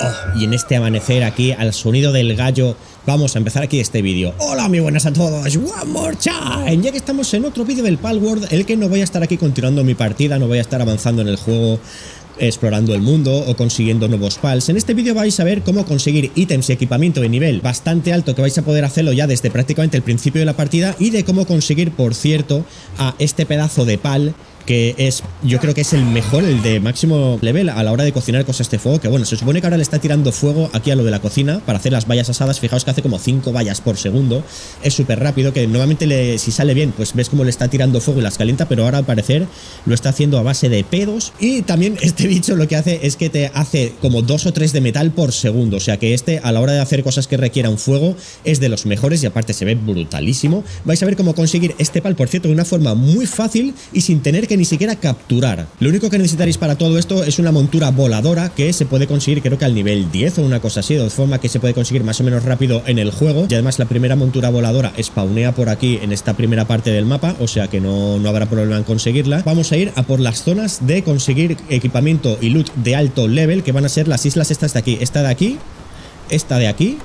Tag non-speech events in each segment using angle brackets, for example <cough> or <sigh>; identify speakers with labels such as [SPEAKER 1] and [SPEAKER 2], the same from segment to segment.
[SPEAKER 1] Ah, y en este amanecer aquí, al sonido del gallo, vamos a empezar aquí este vídeo. Hola, mi buenas a todos. One more time. Ya que estamos en otro vídeo del Pal World, el que no voy a estar aquí continuando mi partida, no voy a estar avanzando en el juego explorando el mundo o consiguiendo nuevos pals. En este vídeo vais a ver cómo conseguir ítems y equipamiento de nivel bastante alto que vais a poder hacerlo ya desde prácticamente el principio de la partida y de cómo conseguir, por cierto, a este pedazo de pal que es, yo creo que es el mejor, el de máximo level a la hora de cocinar cosas de fuego, que bueno, se supone que ahora le está tirando fuego aquí a lo de la cocina para hacer las vallas asadas, fijaos que hace como 5 vallas por segundo, es súper rápido, que normalmente le, si sale bien, pues ves cómo le está tirando fuego y las calienta, pero ahora al parecer lo está haciendo a base de pedos, y también este bicho lo que hace es que te hace como 2 o 3 de metal por segundo, o sea que este a la hora de hacer cosas que requieran fuego es de los mejores y aparte se ve brutalísimo, vais a ver cómo conseguir este pal, por cierto, de una forma muy fácil y sin tener que que ni siquiera capturar. Lo único que necesitaréis para todo esto es una montura voladora que se puede conseguir creo que al nivel 10 o una cosa así, de forma que se puede conseguir más o menos rápido en el juego. Y además la primera montura voladora spawnea por aquí en esta primera parte del mapa, o sea que no, no habrá problema en conseguirla. Vamos a ir a por las zonas de conseguir equipamiento y loot de alto level, que van a ser las islas estas de aquí. Esta de aquí, esta de aquí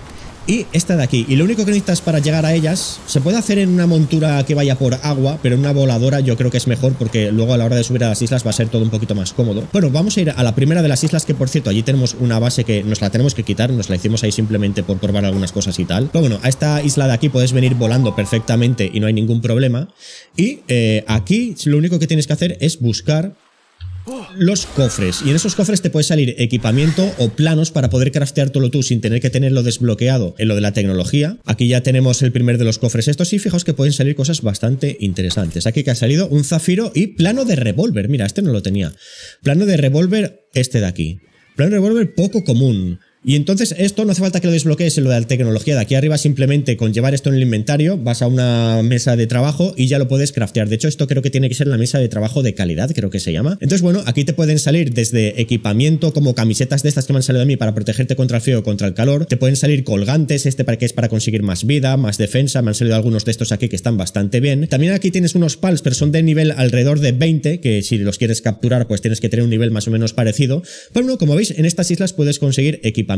[SPEAKER 1] y esta de aquí. Y lo único que necesitas para llegar a ellas, se puede hacer en una montura que vaya por agua, pero en una voladora yo creo que es mejor porque luego a la hora de subir a las islas va a ser todo un poquito más cómodo. Bueno, vamos a ir a la primera de las islas que por cierto, allí tenemos una base que nos la tenemos que quitar, nos la hicimos ahí simplemente por probar algunas cosas y tal. Pero bueno, a esta isla de aquí puedes venir volando perfectamente y no hay ningún problema. Y eh, aquí lo único que tienes que hacer es buscar los cofres. Y en esos cofres te puede salir equipamiento o planos para poder craftear lo tú sin tener que tenerlo desbloqueado en lo de la tecnología. Aquí ya tenemos el primer de los cofres estos y fijaos que pueden salir cosas bastante interesantes. Aquí que ha salido un zafiro y plano de revólver. Mira, este no lo tenía. Plano de revólver este de aquí. Plano de revólver poco común. Y entonces esto no hace falta que lo desbloquees en lo de la tecnología de aquí arriba, simplemente con llevar esto en el inventario vas a una mesa de trabajo y ya lo puedes craftear. De hecho, esto creo que tiene que ser la mesa de trabajo de calidad, creo que se llama. Entonces, bueno, aquí te pueden salir desde equipamiento como camisetas de estas que me han salido a mí para protegerte contra el frío, contra el calor. Te pueden salir colgantes, este para que es para conseguir más vida, más defensa. Me han salido algunos de estos aquí que están bastante bien. También aquí tienes unos pals, pero son de nivel alrededor de 20, que si los quieres capturar pues tienes que tener un nivel más o menos parecido. Pero bueno, como veis, en estas islas puedes conseguir equipamiento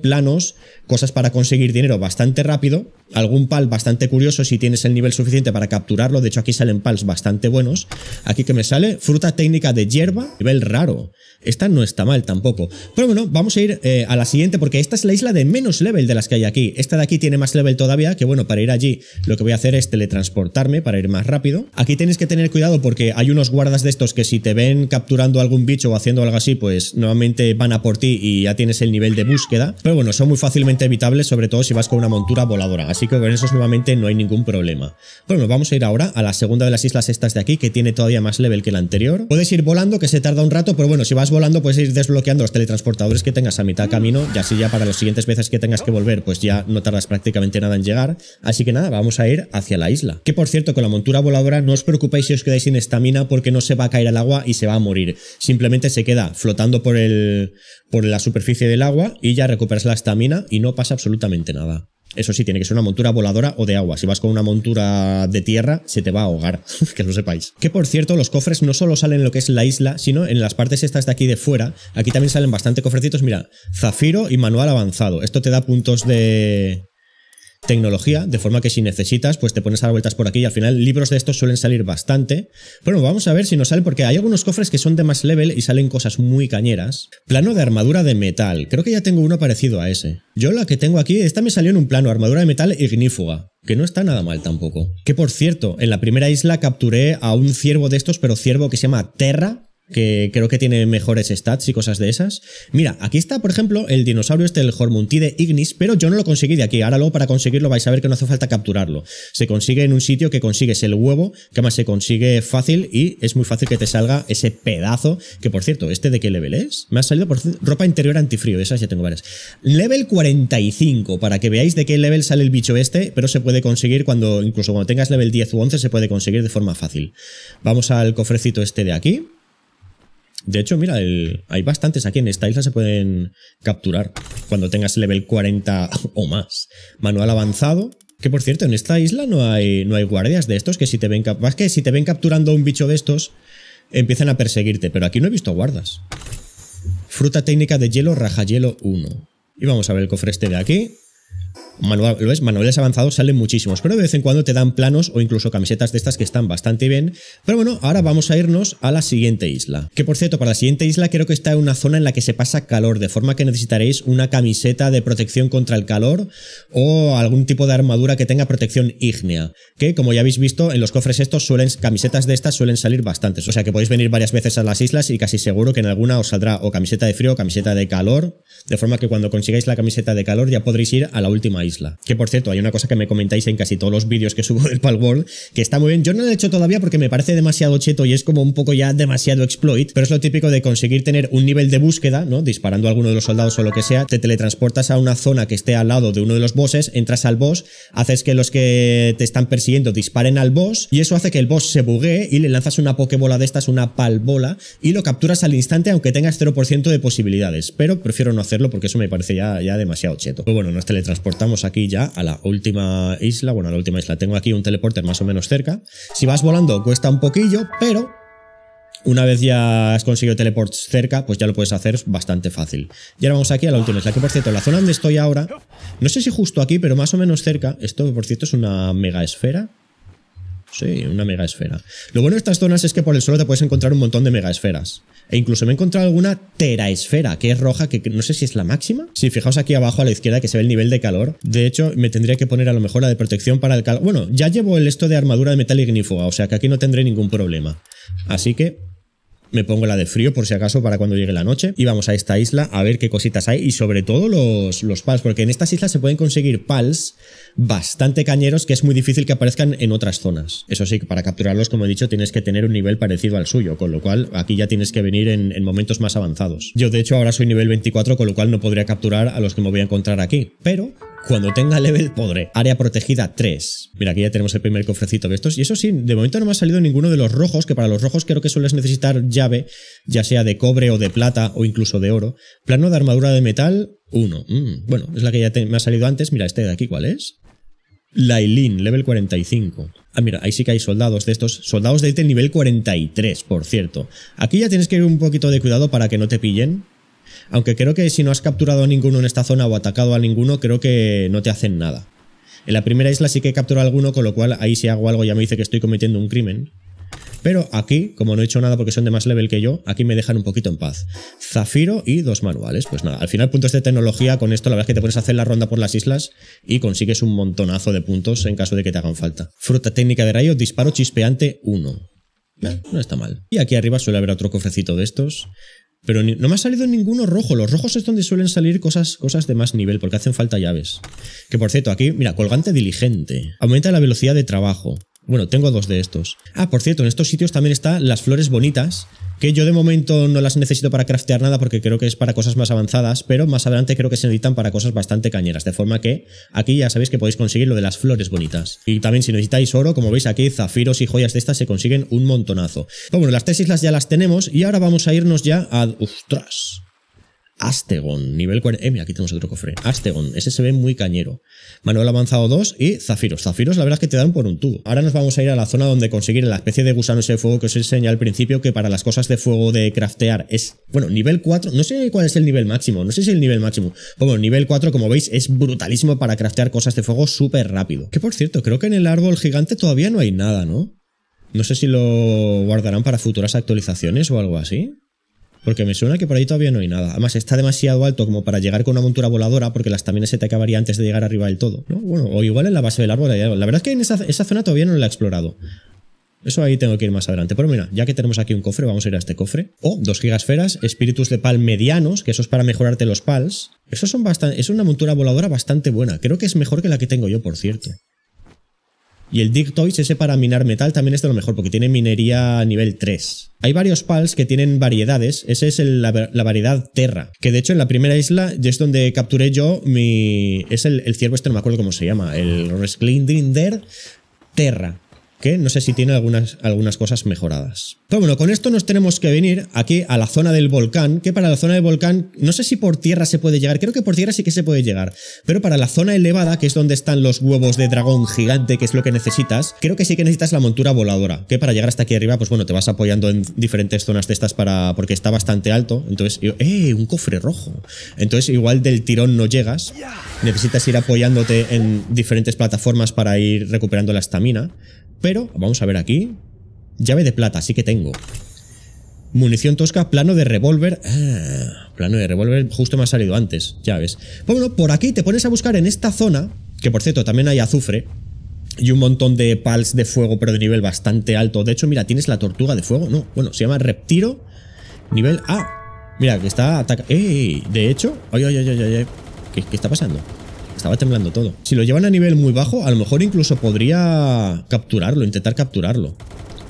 [SPEAKER 1] planos, cosas para conseguir dinero bastante rápido algún pal bastante curioso si tienes el nivel suficiente para capturarlo. De hecho, aquí salen pals bastante buenos. Aquí que me sale, fruta técnica de hierba, nivel raro. Esta no está mal tampoco. Pero bueno, vamos a ir eh, a la siguiente porque esta es la isla de menos level de las que hay aquí. Esta de aquí tiene más level todavía, que bueno, para ir allí lo que voy a hacer es teletransportarme para ir más rápido. Aquí tienes que tener cuidado porque hay unos guardas de estos que si te ven capturando algún bicho o haciendo algo así, pues normalmente van a por ti y ya tienes el nivel de búsqueda. Pero bueno, son muy fácilmente evitables, sobre todo si vas con una montura voladora. Así así que con esos nuevamente no hay ningún problema. Bueno, vamos a ir ahora a la segunda de las islas estas de aquí, que tiene todavía más level que la anterior. Puedes ir volando, que se tarda un rato, pero bueno, si vas volando puedes ir desbloqueando los teletransportadores que tengas a mitad camino, y así ya para las siguientes veces que tengas que volver, pues ya no tardas prácticamente nada en llegar. Así que nada, vamos a ir hacia la isla. Que por cierto, con la montura voladora no os preocupéis si os quedáis sin estamina, porque no se va a caer al agua y se va a morir. Simplemente se queda flotando por, el, por la superficie del agua y ya recuperas la estamina y no pasa absolutamente nada. Eso sí, tiene que ser una montura voladora o de agua. Si vas con una montura de tierra, se te va a ahogar, <laughs> que lo sepáis. Que por cierto, los cofres no solo salen en lo que es la isla, sino en las partes estas de aquí de fuera. Aquí también salen bastante cofrecitos. Mira, zafiro y manual avanzado. Esto te da puntos de, tecnología, de forma que si necesitas, pues te pones a dar vueltas por aquí y al final libros de estos suelen salir bastante. Bueno, vamos a ver si nos sale, porque hay algunos cofres que son de más level y salen cosas muy cañeras. Plano de armadura de metal, creo que ya tengo uno parecido a ese. Yo la que tengo aquí, esta me salió en un plano, armadura de metal ignífuga. Que no está nada mal tampoco. Que por cierto, en la primera isla capturé a un ciervo de estos, pero ciervo que se llama Terra, que creo que tiene mejores stats y cosas de esas. Mira, aquí está, por ejemplo, el dinosaurio este, el de Ignis, pero yo no lo conseguí de aquí. Ahora luego para conseguirlo vais a ver que no hace falta capturarlo. Se consigue en un sitio que consigues el huevo, que además se consigue fácil y es muy fácil que te salga ese pedazo, que por cierto, ¿este de qué level es? Me ha salido por ropa interior antifrío, esas ya tengo varias. Level 45, para que veáis de qué level sale el bicho este, pero se puede conseguir cuando, incluso cuando tengas level 10 u 11, se puede conseguir de forma fácil. Vamos al cofrecito este de aquí. De hecho, mira, hay bastantes aquí en esta isla se pueden capturar cuando tengas level 40 o más. Manual avanzado. Que por cierto, en esta isla no hay, no hay guardias de estos que si te ven, que si te ven capturando un bicho de estos, empiezan a perseguirte. Pero aquí no he visto guardas. Fruta técnica de hielo, Raja hielo 1. Y vamos a ver el cofre este de aquí manuales, manuales avanzados salen muchísimos, pero de vez en cuando te dan planos o incluso camisetas de estas que están bastante bien. Pero bueno, ahora vamos a irnos a la siguiente isla. Que por cierto, para la siguiente isla creo que está en una zona en la que se pasa calor, de forma que necesitaréis una camiseta de protección contra el calor o algún tipo de armadura que tenga protección ígnea. Que como ya habéis visto, en los cofres estos suelen, camisetas de estas suelen salir bastantes. O sea que podéis venir varias veces a las islas y casi seguro que en alguna os saldrá o camiseta de frío o camiseta de calor. De forma que cuando consigáis la camiseta de calor ya podréis ir a la última isla. Que por cierto, hay una cosa que me comentáis en casi todos los vídeos que subo <laughs> del Palworld, que está muy bien. Yo no lo he hecho todavía porque me parece demasiado cheto y es como un poco ya demasiado exploit, pero es lo típico de conseguir tener un nivel de búsqueda, ¿no? Disparando a alguno de los soldados o lo que sea, te teletransportas a una zona que esté al lado de uno de los bosses, entras al boss, haces que los que te están persiguiendo disparen al boss y eso hace que el boss se buguee y le lanzas una pokebola de estas, una palbola, y lo capturas al instante aunque tengas 0% de posibilidades. Pero prefiero no hacerlo porque eso me parece ya, ya demasiado cheto. Pero bueno, no es teletransportamos teleportamos aquí ya a la última isla. Bueno, a la última isla. Tengo aquí un teleporter más o menos cerca. Si vas volando cuesta un poquillo, pero una vez ya has conseguido teleports cerca, pues ya lo puedes hacer bastante fácil. Y ahora vamos aquí a la última isla, que por cierto, la zona donde estoy ahora, no sé si justo aquí, pero más o menos cerca, esto por cierto es una mega esfera, Sí, una esfera. Lo bueno de estas zonas es que por el suelo te puedes encontrar un montón de mega esferas. E incluso me he encontrado alguna teraesfera, que es roja, que no sé si es la máxima. Si fijaos aquí abajo a la izquierda que se ve el nivel de calor. De hecho, me tendría que poner a lo mejor la de protección para el calor. Bueno, ya llevo el esto de armadura de metal ignífuga, o sea que aquí no tendré ningún problema. Así que me pongo la de frío por si acaso para cuando llegue la noche y vamos a esta isla a ver qué cositas hay y sobre todo los, los pals, porque en estas islas se pueden conseguir pals bastante cañeros que es muy difícil que aparezcan en otras zonas. Eso sí, para capturarlos, como he dicho, tienes que tener un nivel parecido al suyo, con lo cual aquí ya tienes que venir en, en momentos más avanzados. Yo de hecho ahora soy nivel 24, con lo cual no podría capturar a los que me voy a encontrar aquí, pero cuando tenga level podré. Área protegida 3. Mira, aquí ya tenemos el primer cofrecito de estos. Y eso sí, de momento no me ha salido ninguno de los rojos, que para los rojos creo que sueles necesitar llave, ya sea de cobre o de plata o incluso de oro. Plano de armadura de metal 1. Mm, bueno, es la que ya me ha salido antes. Mira, este de aquí, ¿cuál es? Lailin, level 45. Ah, mira, ahí sí que hay soldados de estos. Soldados de este nivel 43, por cierto. Aquí ya tienes que ir un poquito de cuidado para que no te pillen. Aunque creo que si no has capturado a ninguno en esta zona o atacado a ninguno, creo que no te hacen nada. En la primera isla sí que he capturado a alguno, con lo cual ahí si hago algo ya me dice que estoy cometiendo un crimen. Pero aquí, como no he hecho nada porque son de más level que yo, aquí me dejan un poquito en paz. Zafiro y dos manuales. Pues nada, al final puntos de tecnología, con esto la verdad es que te pones a hacer la ronda por las islas y consigues un montonazo de puntos en caso de que te hagan falta. Fruta técnica de rayo, disparo chispeante 1. no está mal. Y aquí arriba suele haber otro cofrecito de estos. Pero no me ha salido ninguno rojo. Los rojos es donde suelen salir cosas, cosas de más nivel, porque hacen falta llaves. Que por cierto, aquí, mira, colgante diligente. Aumenta la velocidad de trabajo. Bueno, tengo dos de estos. Ah, por cierto, en estos sitios también están las flores bonitas, que yo de momento no las necesito para craftear nada porque creo que es para cosas más avanzadas, pero más adelante creo que se necesitan para cosas bastante cañeras, de forma que aquí ya sabéis que podéis conseguir lo de las flores bonitas. Y también si necesitáis oro, como veis aquí, zafiros y joyas de estas se consiguen un montonazo. Pues bueno, las tres islas ya las tenemos y ahora vamos a irnos ya a... ¡Ostras! Astegon, nivel 40. Eh, mira, aquí tenemos otro cofre. Astegon, ese se ve muy cañero. Manuel avanzado 2 y zafiros. Zafiros, la verdad es que te dan por un tubo. Ahora nos vamos a ir a la zona donde conseguir la especie de gusano ese de fuego que os enseñé al principio, que para las cosas de fuego de craftear es. Bueno, nivel 4. No sé cuál es el nivel máximo. No sé si el nivel máximo. Bueno, nivel 4, como veis, es brutalísimo para craftear cosas de fuego súper rápido. Que por cierto, creo que en el árbol gigante todavía no hay nada, ¿no? No sé si lo guardarán para futuras actualizaciones o algo así. Porque me suena que por ahí todavía no hay nada. Además, está demasiado alto como para llegar con una montura voladora, porque las también se te acabaría antes de llegar arriba del todo. Bueno, o igual en la base del árbol. La verdad es que en esa, zona todavía no la he explorado. Eso ahí tengo que ir más adelante. Pero mira, ya que tenemos aquí un cofre, vamos a ir a este cofre. Oh, dos gigasferas, espíritus de pal medianos, que eso es para mejorarte los pals. Eso son bastante, es una montura voladora bastante buena. Creo que es mejor que la que tengo yo, por cierto. Y el Dig ese para minar metal, también es de lo mejor, porque tiene minería nivel 3. Hay varios pals que tienen variedades. Ese es la, variedad Terra, que de hecho en la primera isla es donde capturé yo mi. Es el, ciervo este, no me acuerdo cómo se llama. El Resclindrinder Terra que no sé si tiene algunas, algunas cosas mejoradas. Pero bueno, con esto nos tenemos que venir aquí a la zona del volcán, que para la zona del volcán, no sé si por tierra se puede llegar, creo que por tierra sí que se puede llegar, pero para la zona elevada, que es donde están los huevos de dragón gigante, que es lo que necesitas, creo que sí que necesitas la montura voladora, que para llegar hasta aquí arriba, pues bueno, te vas apoyando en diferentes zonas de estas para, porque está bastante alto, entonces, ¡eh! Un cofre rojo. Entonces, igual del tirón no llegas, necesitas ir apoyándote en diferentes plataformas para ir recuperando la estamina. Pero, vamos a ver aquí. Llave de plata, sí que tengo. Munición tosca, plano de revólver. Ah, plano de revólver, justo me ha salido antes, ya ves. Bueno, por aquí te pones a buscar en esta zona, que por cierto también hay azufre. Y un montón de pals de fuego, pero de nivel bastante alto. De hecho, mira, tienes la tortuga de fuego. No, bueno, se llama reptiro. Nivel A. Mira, que está atacando. ¡Ey! De hecho. ¡Ay, ay, ay, ay! ay. ¿Qué, ¿Qué está pasando? Estaba temblando todo. Si lo llevan a nivel muy bajo, a lo mejor incluso podría capturarlo, intentar capturarlo.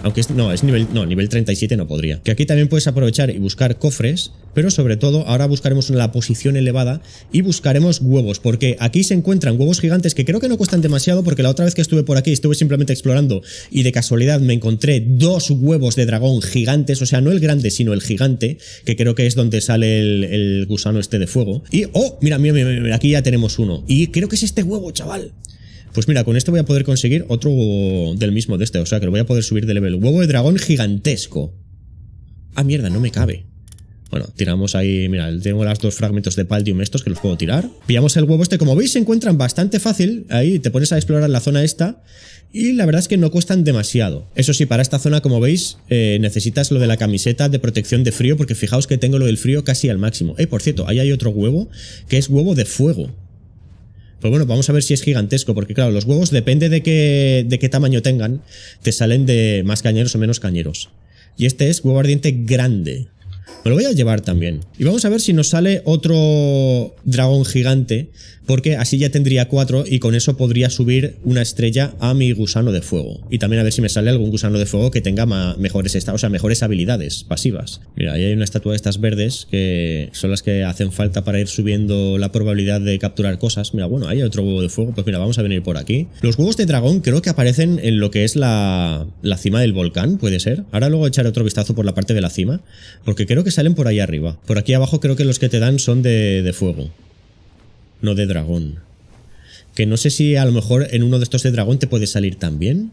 [SPEAKER 1] Aunque no, es nivel, no, nivel 37 no podría. Que aquí también puedes aprovechar y buscar cofres, pero sobre todo ahora buscaremos la posición elevada y buscaremos huevos, porque aquí se encuentran huevos gigantes que creo que no cuestan demasiado, porque la otra vez que estuve por aquí estuve simplemente explorando y de casualidad me encontré dos huevos de dragón gigantes, o sea, no el grande, sino el gigante, que creo que es donde sale el, gusano este de fuego. Y, oh, mira, mira, mira, mira, aquí ya tenemos uno. Y creo que es este huevo, chaval. Pues mira, con esto voy a poder conseguir otro del mismo de este, o sea que lo voy a poder subir de level. Huevo de dragón gigantesco. Ah, mierda, no me cabe. Bueno, tiramos ahí, mira, tengo los dos fragmentos de Paldium estos que los puedo tirar. Pillamos el huevo este, como veis se encuentran bastante fácil, ahí te pones a explorar la zona esta y la verdad es que no cuestan demasiado. Eso sí, para esta zona, como veis, eh, necesitas lo de la camiseta de protección de frío porque fijaos que tengo lo del frío casi al máximo. Eh, por cierto, ahí hay otro huevo que es huevo de fuego. Pues bueno, vamos a ver si es gigantesco, porque claro, los huevos depende de de qué tamaño tengan, te salen de más cañeros o menos cañeros. Y este es huevo ardiente grande, me lo voy a llevar también. Y vamos a ver si nos sale otro dragón gigante, porque así ya tendría cuatro y con eso podría subir una estrella a mi gusano de fuego. Y también a ver si me sale algún gusano de fuego que tenga mejores, o sea, mejores habilidades pasivas. Mira, ahí hay una estatua de estas verdes que son las que hacen falta para ir subiendo la probabilidad de capturar cosas. Mira, bueno, ahí hay otro huevo de fuego, pues mira, vamos a venir por aquí. Los huevos de dragón creo que aparecen en lo que es la, la cima del volcán, puede ser. Ahora luego echaré otro vistazo por la parte de la cima, porque creo que salen por ahí arriba. Por aquí abajo creo que los que te dan son de, de fuego. No de dragón. Que no sé si a lo mejor en uno de estos de dragón te puede salir también.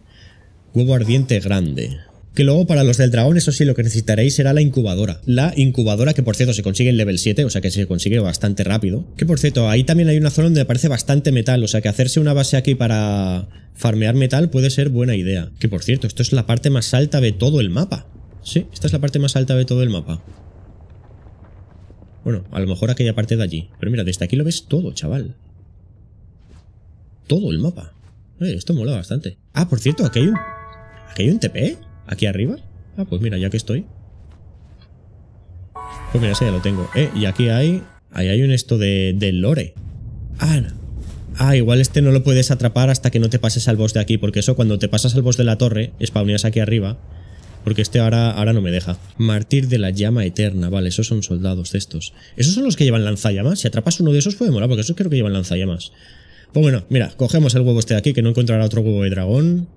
[SPEAKER 1] Huevo ardiente grande. Que luego para los del dragón, eso sí, lo que necesitaréis será la incubadora. La incubadora, que por cierto se consigue en level 7, o sea que se consigue bastante rápido. Que por cierto, ahí también hay una zona donde aparece bastante metal, o sea que hacerse una base aquí para farmear metal puede ser buena idea. Que por cierto, esto es la parte más alta de todo el mapa. Sí, esta es la parte más alta de todo el mapa. Bueno, a lo mejor aquella parte de allí. Pero mira, desde aquí lo ves todo, chaval. Todo el mapa. Eh, esto mola bastante. Ah, por cierto, aquí hay un... ¿Aquí hay un TP? ¿eh? ¿Aquí arriba? Ah, pues mira, ya que estoy. Pues mira, ese ya lo tengo. Eh, y aquí hay... Ahí hay un esto de, Del lore. Ah, Ah, igual este no lo puedes atrapar hasta que no te pases al boss de aquí, porque eso cuando te pasas al boss de la torre, spawneas aquí arriba, porque este ahora, ahora no me deja. Martir de la llama eterna. Vale, esos son soldados de estos. ¿Esos son los que llevan lanzallamas? Si atrapas uno de esos puede morar, porque esos creo que llevan lanzallamas. Pues bueno, mira, cogemos el huevo este de aquí, que no encontrará otro huevo de dragón.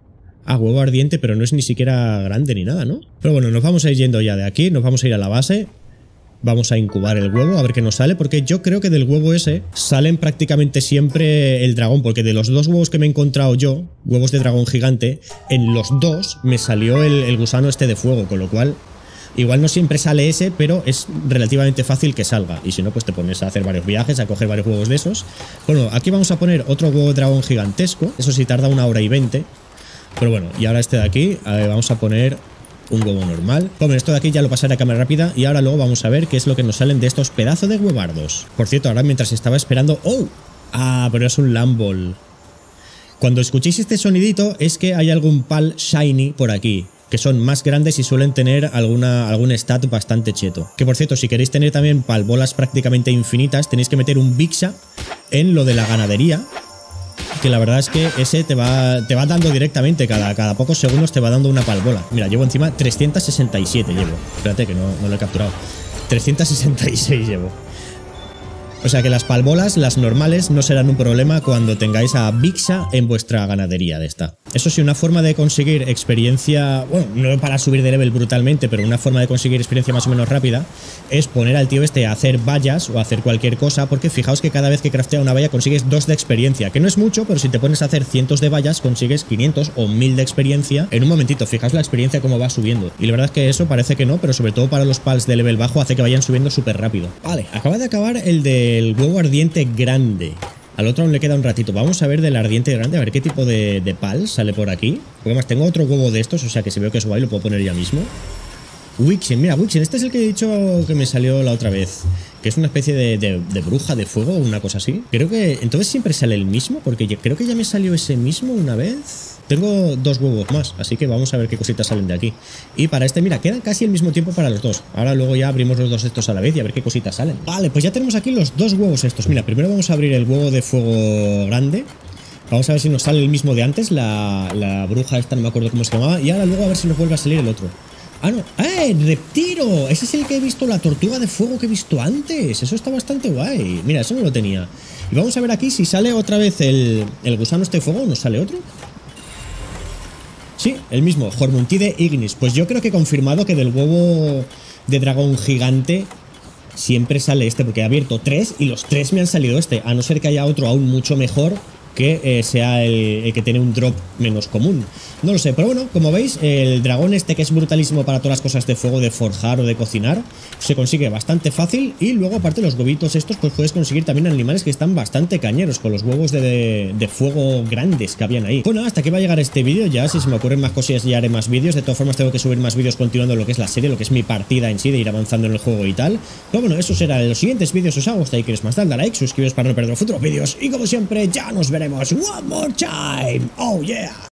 [SPEAKER 1] Ah, huevo ardiente, pero no es ni siquiera grande ni nada, ¿no? Pero bueno, nos vamos a ir yendo ya de aquí, nos vamos a ir a la base. Vamos a incubar el huevo, a ver qué nos sale, porque yo creo que del huevo ese salen prácticamente siempre el dragón, porque de los dos huevos que me he encontrado yo, huevos de dragón gigante, en los dos me salió el, gusano este de fuego, con lo cual Igual no siempre sale ese, pero es relativamente fácil que salga. Y si no, pues te pones a hacer varios viajes, a coger varios huevos de esos. Bueno, aquí vamos a poner otro huevo de dragón gigantesco. Eso sí tarda una hora y veinte. Pero bueno, y ahora este de aquí. A eh, ver, vamos a poner un huevo normal. Como esto de aquí, ya lo pasaré a cámara rápida y ahora luego vamos a ver qué es lo que nos salen de estos pedazos de huevardos. Por cierto, ahora mientras estaba esperando... ¡Oh! Ah, pero es un Lambol. Cuando escuchéis este sonidito es que hay algún pal shiny por aquí que son más grandes y suelen tener alguna, algún stat bastante cheto. Que por cierto, si queréis tener también bolas prácticamente infinitas, tenéis que meter un Bixa en lo de la ganadería, que la verdad es que ese te va, te va dando directamente, cada, cada pocos segundos te va dando una palbola. Mira, llevo encima 367 llevo. Espérate que no, no lo he capturado. 366 llevo. O sea que las palbolas, las normales, no serán un problema cuando tengáis a Bixa en vuestra ganadería de esta. Eso sí, una forma de conseguir experiencia, bueno, no para subir de level brutalmente, pero una forma de conseguir experiencia más o menos rápida es poner al tío este a hacer vallas o hacer cualquier cosa, porque fijaos que cada vez que craftea una valla consigues dos de experiencia, que no es mucho, pero si te pones a hacer cientos de vallas consigues 500 o 1000 de experiencia en un momentito. Fijaos la experiencia como va subiendo. Y la verdad es que eso parece que no, pero sobre todo para los pals de level bajo hace que vayan subiendo súper rápido. Vale, acaba de acabar el del huevo ardiente grande. Al otro aún le queda un ratito. Vamos a ver del ardiente grande, a ver qué tipo de, pal sale por aquí. Porque además tengo otro huevo de estos, o sea que si veo que es guay lo puedo poner ya mismo. Wixen, mira, Wixen, este es el que he dicho que me salió la otra vez. Que es una especie de, bruja de fuego o una cosa así. Creo que. Entonces siempre sale el mismo, porque creo que ya me salió ese mismo una vez. Tengo dos huevos más, así que vamos a ver qué cositas salen de aquí. Y para este, mira, queda casi el mismo tiempo para los dos. Ahora luego ya abrimos los dos estos a la vez y a ver qué cositas salen. Vale, pues ya tenemos aquí los dos huevos estos. Mira, primero vamos a abrir el huevo de fuego grande. Vamos a ver si nos sale el mismo de antes, la, la bruja esta, no me acuerdo cómo se llamaba. Y ahora luego a ver si nos vuelve a salir el otro. Ah, no. ¡Eh! ¡Reptiro! Ese es el que he visto, la tortuga de fuego que he visto antes. Eso está bastante guay. Mira, eso no lo tenía. Y vamos a ver aquí si sale otra vez el, gusano este de fuego o nos sale otro. Sí, el mismo, de Ignis. Pues yo creo que he confirmado que del huevo de dragón gigante siempre sale este, porque he abierto tres y los tres me han salido este. A no ser que haya otro aún mucho mejor que eh, sea el, que tiene un drop menos común. No lo sé, pero bueno, como veis, el dragón este que es brutalísimo para todas las cosas de fuego, de forjar o de cocinar, se consigue bastante fácil y luego aparte los huevitos estos, pues puedes conseguir también animales que están bastante cañeros con los huevos de, fuego grandes que habían ahí. Bueno, hasta aquí va a llegar este vídeo, ya si se me ocurren más cosillas ya haré más vídeos, de todas formas tengo que subir más vídeos continuando lo que es la serie, lo que es mi partida en sí, de ir avanzando en el juego y tal. Pero bueno, eso será los siguientes vídeos, os hago hasta ahí queréis más, dale a like, suscribiros para no perder los futuros vídeos y como siempre, ya nos veremos One More Time. Oh yeah.